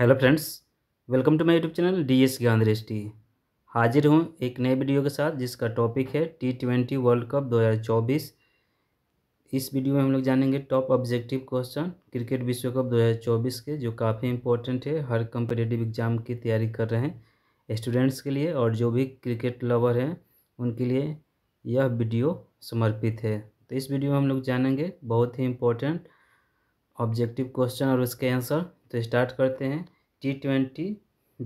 hello friends welcome to my YouTube channel D S गांधरेस्टी हाजिर हूँ एक नए वीडियो के साथ जिसका टॉपिक है टी ट्वेंटी वर्ल्ड कप 2024 इस वीडियो में हम लोग जानेंगे टॉप ऑब्जेक्टिव क्वेश्चन क्रिकेट विश्व कप 2024 के जो काफ़ी इंपॉर्टेंट है हर कम्पिटेटिव एग्जाम की तैयारी कर रहे हैं स्टूडेंट्स के लिए और जो भी क्रिकेट लवर हैं उनके लिए यह वीडियो समर्पित है तो इस वीडियो में हम लोग जानेंगे बहुत ही इम्पोर्टेंट ऑब्जेक्टिव क्वेश्चन और उसके आंसर तो स्टार्ट करते हैं टी ट्वेंटी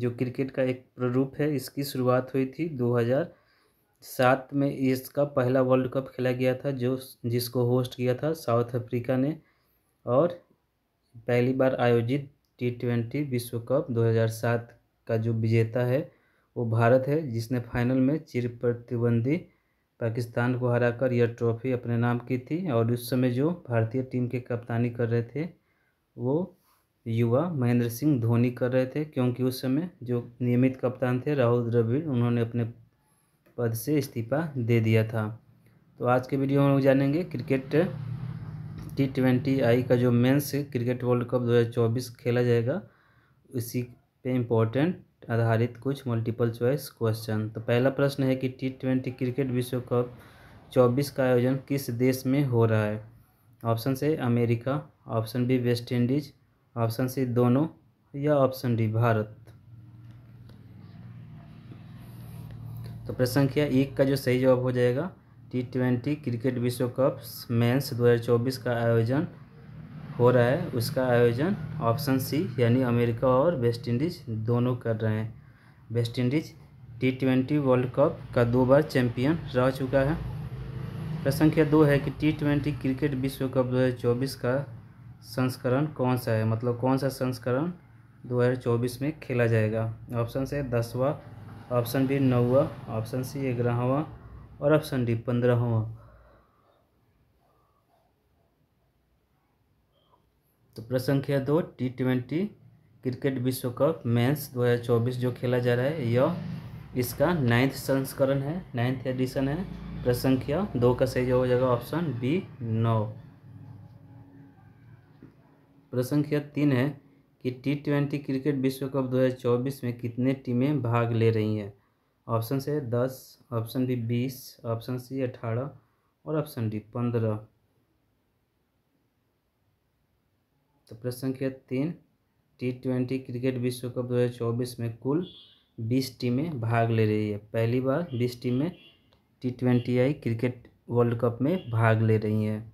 जो क्रिकेट का एक प्रारूप है इसकी शुरुआत हुई थी 2007 में इसका पहला वर्ल्ड कप खेला गया था जो जिसको होस्ट किया था साउथ अफ्रीका ने और पहली बार आयोजित टी ट्वेंटी विश्व कप 2007 का जो विजेता है वो भारत है जिसने फाइनल में चिर प्रतिबंधी पाकिस्तान को हराकर यह ट्रॉफी अपने नाम की थी और उस समय जो भारतीय टीम के कप्तानी कर रहे थे वो युवा महेंद्र सिंह धोनी कर रहे थे क्योंकि उस समय जो नियमित कप्तान थे राहुल द्रविड़ उन्होंने अपने पद से इस्तीफा दे दिया था तो आज के वीडियो में हम लोग जानेंगे क्रिकेट टी ट्वेंटी आई का जो मेंस क्रिकेट वर्ल्ड कप 2024 खेला जाएगा उसी पे इम्पोर्टेंट आधारित कुछ मल्टीपल चॉइस क्वेश्चन तो पहला प्रश्न है कि टी ट्वेंटी क्रिकेट विश्व कप 24 का आयोजन किस देश में हो रहा है ऑप्शन से America option B West Indies option C दोनों या ऑप्शन डी भारत तो प्रश्न संख्या एक का जो सही जवाब हो जाएगा टी ट्वेंटी क्रिकेट विश्व कप मेंस 2024 का आयोजन हो रहा है उसका आयोजन ऑप्शन सी यानी अमेरिका और वेस्ट इंडीज़ दोनों कर रहे हैं West Indies T twenty world cup का दो बार चैंपियन रह चुका है प्रश्न संख्या दो है कि टी ट्वेंटी क्रिकेट विश्व कप 2024 का संस्करण कौन सा है मतलब कौन सा संस्करण 2024 में खेला जाएगा ऑप्शन ए दसवा ऑप्शन बी नौवा ऑप्शन सी ग्यारहवा और ऑप्शन डी पंद्रहवा तो प्रश्न संख्या दो टी ट्वेंटी क्रिकेट विश्व कप मेंस 2024 जो खेला जा रहा है यह इसका नाइन्थ संस्करण है नाइन्थ एडिशन है प्रश्न संख्या दो का सही हो जाएगा ऑप्शन बी नौ प्रश्न संख्या तीन है कि टी ट्वेंटी क्रिकेट विश्व कप 2024 में कितने टीमें भाग ले रही हैं ऑप्शन से दस ऑप्शन बी बीस ऑप्शन सी अठारह और ऑप्शन डी पंद्रह तो प्रश्न संख्या तीन टी ट्वेंटी क्रिकेट विश्व कप 2024 में कुल बीस टीमें भाग ले रही है पहली बार बीस टीमें T twenty I cricket world cup में भाग ले रही हैं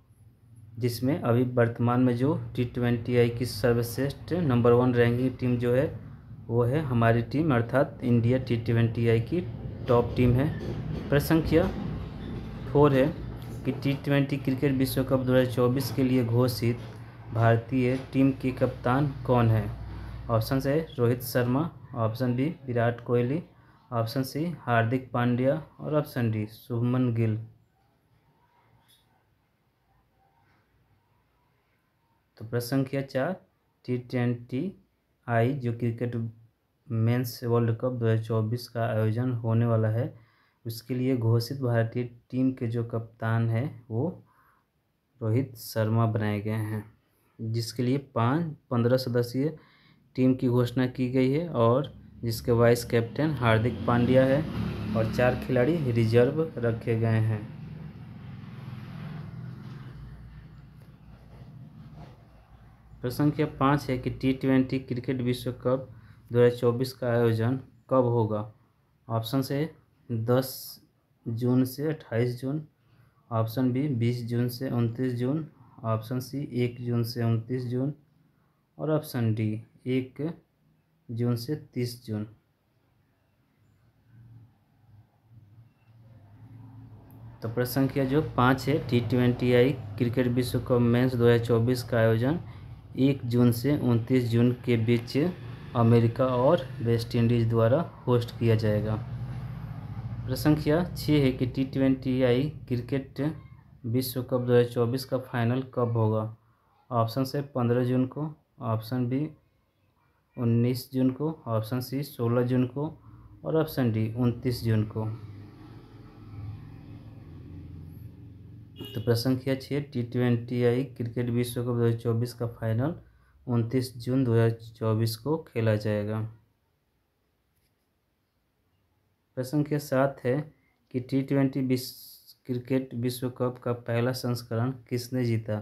जिसमें अभी वर्तमान में जो टी ट्वेंटी आई की सर्वश्रेष्ठ नंबर वन रैंकिंग टीम जो है वो है हमारी टीम अर्थात इंडिया टी ट्वेंटी आई की टॉप टीम है प्रसंख्या फोर है कि टी ट्वेंटी क्रिकेट विश्व कप चौबीस के लिए घोषित भारतीय टीम के कप्तान कौन है option A Rohit Sharma option B Virat Kohli option C Hardik Pandya और ऑप्शन डी शुभमन गिल तो प्रश्न संख्या चार टी ट्वेंटी आई जो क्रिकेट मेंस वर्ल्ड कप 2024 का आयोजन होने वाला है उसके लिए घोषित भारतीय टीम के जो कप्तान है वो रोहित शर्मा बनाए गए हैं जिसके लिए पाँच पंद्रह सदस्यीय टीम की घोषणा की गई है और जिसके वाइस कैप्टन हार्दिक पांड्या है और चार खिलाड़ी रिजर्व रखे गए हैं प्रश्न संख्या पाँच है कि टी ट्वेंटी क्रिकेट विश्व कप दो हज़ार चौबीस का आयोजन कब होगा ऑप्शन से दस जून से अट्ठाईस जून ऑप्शन बी बीस जून से उनतीस जून ऑप्शन सी एक जून से उनतीस जून और ऑप्शन डी एक जून से तीस जून तो प्रश्न संख्या जो पाँच है टी ट्वेंटी आई क्रिकेट विश्व कप मेंस 2024 का आयोजन एक जून से उनतीस जून के बीच अमेरिका और वेस्ट इंडीज़ द्वारा होस्ट किया जाएगा प्रश्न संख्या छः है कि टी ट्वेंटी आई क्रिकेट विश्व कप 2024 का फाइनल कब होगा ऑप्शन से पंद्रह जून को ऑप्शन बी उन्नीस जून को ऑप्शन सी सोलह जून को और ऑप्शन डी उनतीस जून को तो प्रश्न किया छः टी ट्वेंटी आई क्रिकेट विश्व कप दो हज़ार चौबीस का फाइनल उनतीस जून दो हज़ार चौबीस को खेला जाएगा प्रश्न किया सात है कि टी ट्वेंटी विश्व क्रिकेट विश्व कप का पहला संस्करण किसने जीता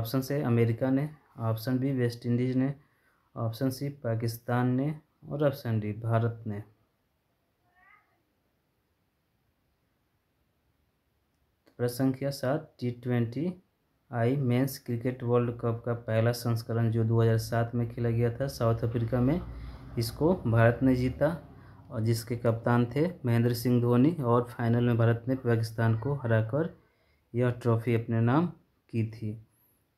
ऑप्शन से अमेरिका ने ऑप्शन बी वेस्ट इंडीज़ ने ऑप्शन सी पाकिस्तान ने और ऑप्शन डी भारत ने प्रश्न संख्या सात T twenty I men's cricket world cup का पहला संस्करण जो 2007 में खेला गया था साउथ अफ्रीका में इसको भारत ने जीता और जिसके कप्तान थे महेंद्र सिंह धोनी और फाइनल में भारत ने पाकिस्तान को हराकर यह ट्रॉफी अपने नाम की थी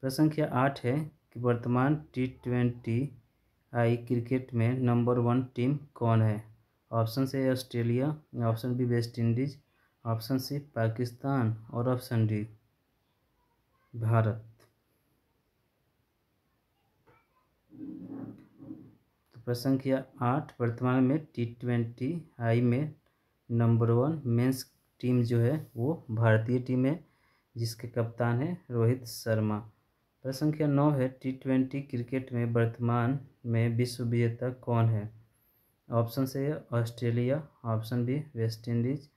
प्रश्न संख्या आठ है कि वर्तमान टी ट्वेंटी आई क्रिकेट में नंबर वन टीम कौन है ऑप्शन से Australia option B West Indies option C Pakistan और ऑप्शन डी भारत तो प्रश्न संख्या आठ वर्तमान में टी ट्वेंटी आई में नंबर वन मेंस टीम जो है वो भारतीय टीम है जिसके कप्तान है रोहित शर्मा प्रश्न संख्या नौ है टी ट्वेंटी क्रिकेट में वर्तमान में विश्व विजेता कौन है ऑप्शन से है Australia option B West Indies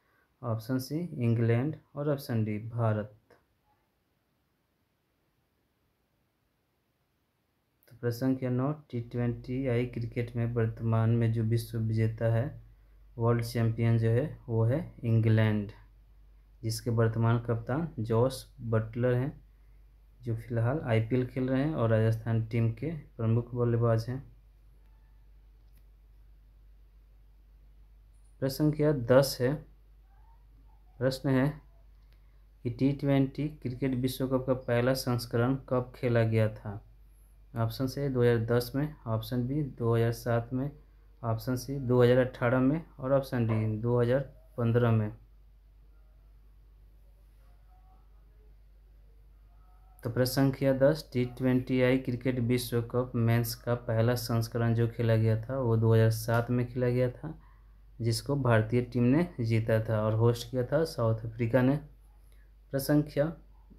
option C England और ऑप्शन डी भारत तो प्रश्न संख्या नौ टी ट्वेंटी आई क्रिकेट में वर्तमान में जो विश्व विजेता है वर्ल्ड चैंपियन जो है वो है इंग्लैंड जिसके वर्तमान कप्तान जॉस बटलर हैं जो फिलहाल आईपीएल खेल रहे हैं और राजस्थान टीम के प्रमुख बल्लेबाज हैं प्रश्न संख्या दस है प्रश्न है कि टी ट्वेंटी क्रिकेट विश्व कप का पहला संस्करण कब खेला गया था ऑप्शन से 2010 में ऑप्शन बी 2007 में ऑप्शन सी 2018 में और ऑप्शन डी 2015 में तो प्रश्न संख्या दस टी ट्वेंटी आई क्रिकेट विश्व कप मेंस का पहला संस्करण जो खेला गया था वो 2007 में खेला गया था जिसको भारतीय टीम ने जीता था और होस्ट किया था साउथ अफ्रीका ने प्रश्न संख्या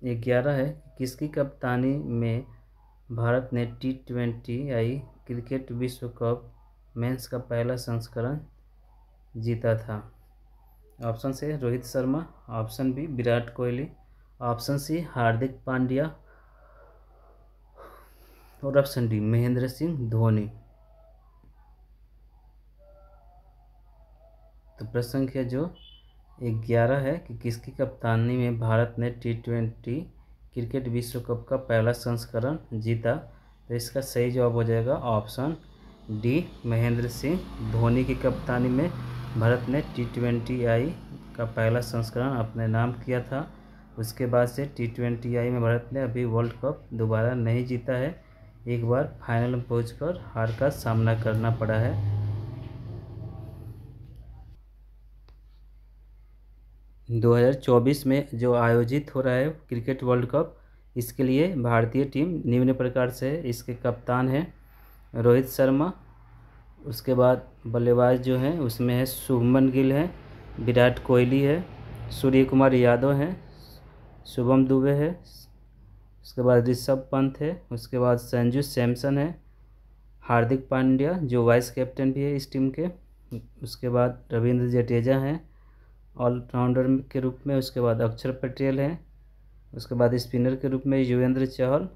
ग्यारह है किसकी कप्तानी में भारत ने टी ट्वेंटी आई क्रिकेट विश्व कप मेंस का पहला संस्करण जीता था ऑप्शन से Rohit Sharma option B Virat Kohli option C Hardik Pandya और ऑप्शन डी महेंद्र सिंह धोनी तो प्रश्न संख्या जो ग्यारह है कि किसकी कप्तानी में भारत ने टी ट्वेंटी क्रिकेट विश्व कप का पहला संस्करण जीता तो इसका सही जवाब हो जाएगा ऑप्शन डी महेंद्र सिंह धोनी की कप्तानी में भारत ने टी ट्वेंटी आई का पहला संस्करण अपने नाम किया था उसके बाद से टी ट्वेंटी आई में भारत ने अभी वर्ल्ड कप दोबारा नहीं जीता है एक बार फाइनल में पहुँच हार का सामना करना पड़ा है 2024 में जो आयोजित हो रहा है क्रिकेट वर्ल्ड कप इसके लिए भारतीय टीम निम्न प्रकार से इसके कप्तान हैं रोहित शर्मा उसके बाद बल्लेबाज जो हैं उसमें है शुभमन गिल हैं विराट कोहली है सूर्य कुमार यादव हैं शुभम दुबे है उसके बाद ऋषभ पंत है उसके बाद संजू सैमसन है हार्दिक पांड्या जो वाइस कैप्टन भी है इस टीम के उसके बाद रविंद्र जडेजा हैं ऑलराउंडर के रूप में उसके बाद अक्षर पटेल हैं उसके बाद स्पिनर के रूप में युवेंद्र चहल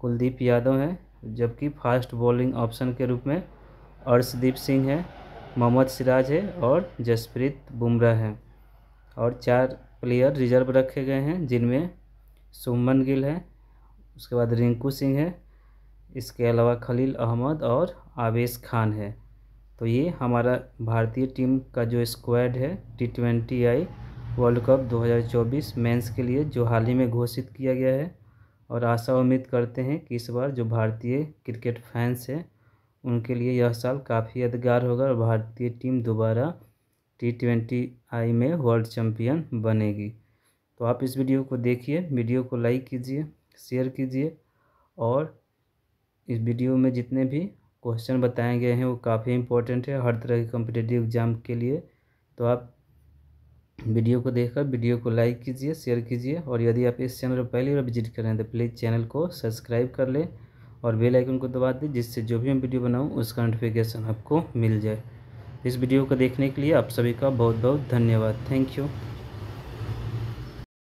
कुलदीप यादव हैं जबकि फास्ट बॉलिंग ऑप्शन के रूप में अर्शदीप सिंह है मोहम्मद सिराज है और जसप्रीत बुमराह हैं और चार प्लेयर रिजर्व रखे गए हैं जिनमें सुमन गिल हैं उसके बाद रिंकू सिंह है इसके अलावा खलील अहमद और आवेश खान है तो ये हमारा भारतीय टीम का जो स्क्वाड है T twenty I world cup 2024 men's के लिए जो हाल ही में घोषित किया गया है और आशा उम्मीद करते हैं कि इस बार जो भारतीय क्रिकेट फैंस हैं उनके लिए यह साल काफ़ी यादगार होगा और भारतीय टीम दोबारा टी ट्वेंटी आई में वर्ल्ड चैम्पियन बनेगी तो आप इस वीडियो को देखिए वीडियो को लाइक कीजिए शेयर कीजिए और इस वीडियो में जितने भी क्वेश्चन बताए गए हैं वो काफ़ी इंपॉर्टेंट है हर तरह के कॉम्पिटेटिव एग्ज़ाम के लिए तो आप वीडियो को देखकर वीडियो को लाइक कीजिए शेयर कीजिए और यदि आप इस चैनल पर पहली बार विजिट करें तो प्लीज़ चैनल को सब्सक्राइब कर लें और बेल आइकन को दबा दें जिससे जो भी मैं वीडियो बनाऊँ उसका नोटिफिकेशन आपको मिल जाए इस वीडियो को देखने के लिए आप सभी का बहुत बहुत धन्यवाद थैंक यू